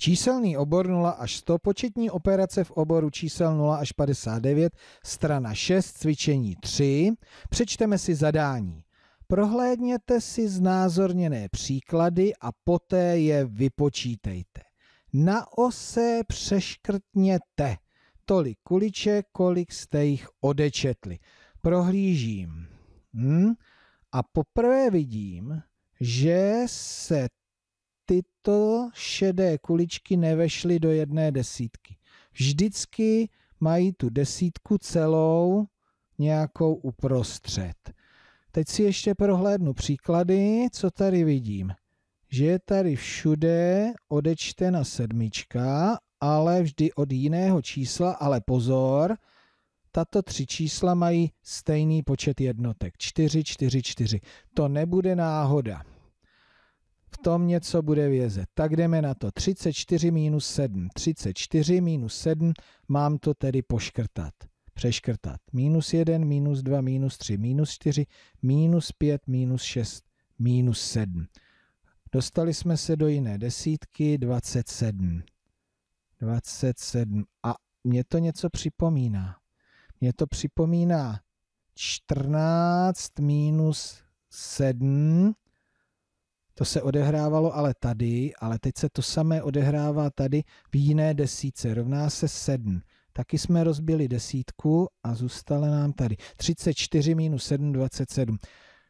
Číselný obor 0 až 100, početní operace v oboru čísel 0 až 59, strana 6, cvičení 3. Přečteme si zadání. Prohlédněte si znázorněné příklady a poté je vypočítejte. Na ose přeškrtněte tolik kuliče, kolik jste jich odečetli. Prohlížím. Hm? A poprvé vidím, že se tyto šedé kuličky nevešly do jedné desítky. Vždycky mají tu desítku celou nějakou uprostřed. Teď si ještě prohlédnu příklady, co tady vidím. Že je tady všude odečtena sedmička, ale vždy od jiného čísla, ale pozor, tato tři čísla mají stejný počet jednotek. 4, 4, 4. To nebude náhoda v tom něco bude vězet. Tak jdeme na to. 34 minus 7. 34 minus 7 mám to tedy poškrtat. Přeškrtat. Minus 1, minus 2, minus 3, minus 4, minus 5, minus 6, minus 7. Dostali jsme se do jiné desítky, 27. 27. A mě to něco připomíná. Mě to připomíná 14 minus 7, to se odehrávalo ale tady, ale teď se to samé odehrává tady v jiné desíce, rovná se 7. Taky jsme rozbili desítku a zůstala nám tady 34 minus 7, 27.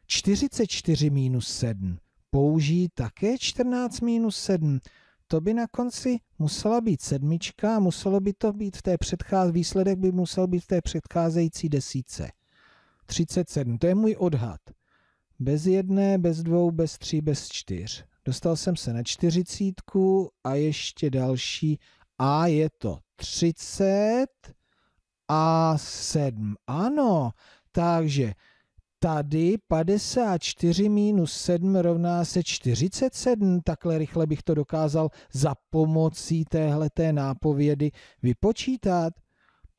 44 minus 7 použijí také 14 minus 7. To by na konci musela být sedmička a muselo by to být v té předcház... výsledek by musel být v té předcházející desíce. 37, to je můj odhad. Bez jedné, bez dvou, bez tří, bez čtyř. Dostal jsem se na čtyřicítku a ještě další. A je to třicet a sedm. Ano, takže tady 54 minus 7 rovná se 47. Takhle rychle bych to dokázal za pomocí téhleté nápovědy vypočítat.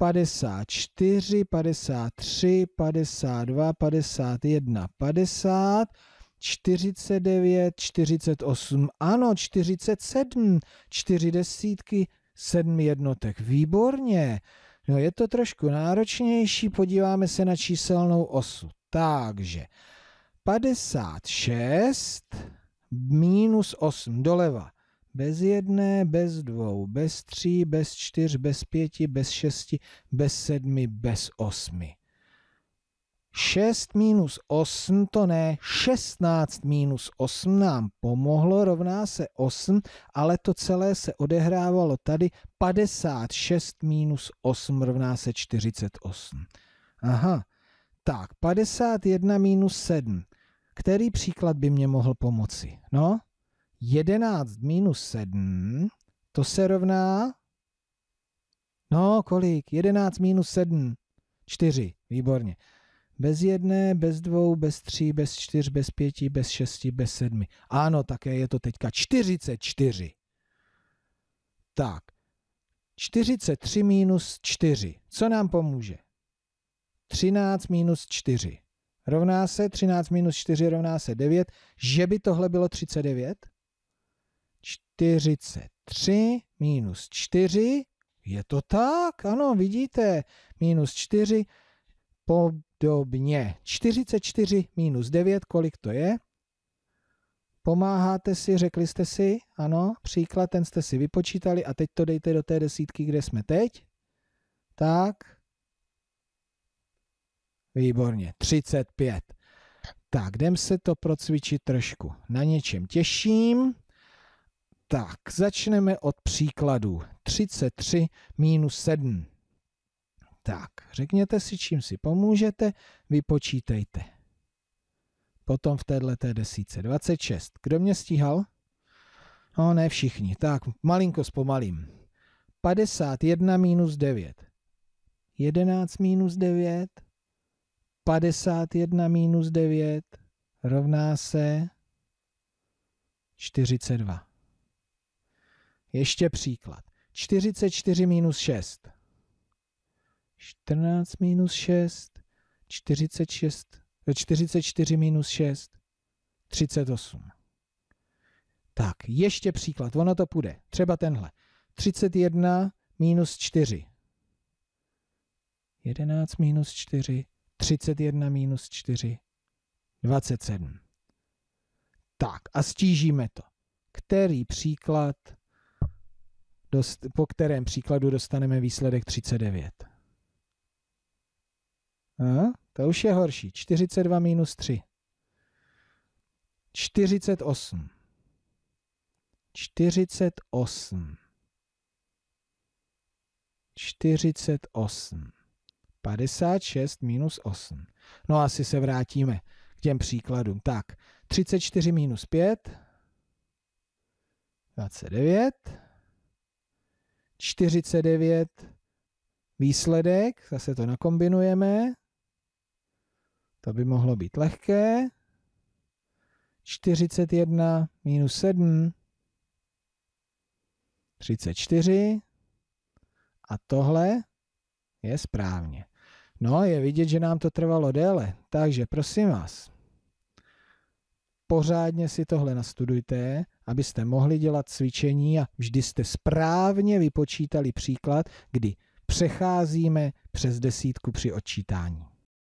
54, 53, 52, 51, 50, 49, 48, ano, 47, 4 desítky, 7 jednotek. Výborně. No je to trošku náročnější, podíváme se na číselnou osu. Takže 56 minus 8 doleva bez jedné, bez dvou, bez tří, bez čtyř, bez pěti, bez šesti, bez sedmi, bez osmi. 6 minus 8 to ne, 16 minus 8 nám pomohlo, rovná se 8, ale to celé se odehrávalo tady 56 minus 8 rovná se 48. Aha, tak 51 minus 7. Který příklad by mě mohl pomoci? No? 11 minus 7, to se rovná, no kolik, 11 minus 7, 4, výborně. Bez jedné, bez dvou, bez tří, bez čtyř, bez pěti, bez šesti, bez sedmi. Ano, také je to teďka 44. Tak, 43 minus 4. Co nám pomůže? 13 minus 4 rovná se 13 minus 4 rovná se 9, že by tohle bylo 39? 43 minus 4. Je to tak? Ano, vidíte. Minus 4 podobně. 44 minus 9, kolik to je? Pomáháte si, řekli jste si, ano, příklad, ten jste si vypočítali a teď to dejte do té desítky, kde jsme teď. Tak. Výborně, 35. Tak, jdem se to procvičit trošku na něčem těžším. Tak, začneme od příkladu 33 minus 7. Tak, řekněte si, čím si pomůžete, vypočítejte. Potom v této desíce 26. Kdo mě stíhal? No, ne všichni. Tak, malinko zpomalím. 51 minus 9. 11 minus 9. 51 minus 9 rovná se 42. Ještě příklad. 44 minus 6. 14 minus 6. 46. 44 minus 6. 38. Tak, ještě příklad. Ono to půjde. Třeba tenhle. 31 minus 4. 11 minus 4. 31 minus 4. 27. Tak a stížíme to. Který příklad dost, po kterém příkladu dostaneme výsledek 39. A, to už je horší. 42 minus 3. 48. 48. 48. 56 minus 8. No asi se vrátíme k těm příkladům. Tak, 34 minus 5, 29. 49 výsledek, zase to nakombinujeme. To by mohlo být lehké. 41 minus 7, 34. A tohle je správně. No, je vidět, že nám to trvalo déle. Takže prosím vás, pořádně si tohle nastudujte abyste mohli dělat cvičení a vždy jste správně vypočítali příklad, kdy přecházíme přes desítku při odčítání.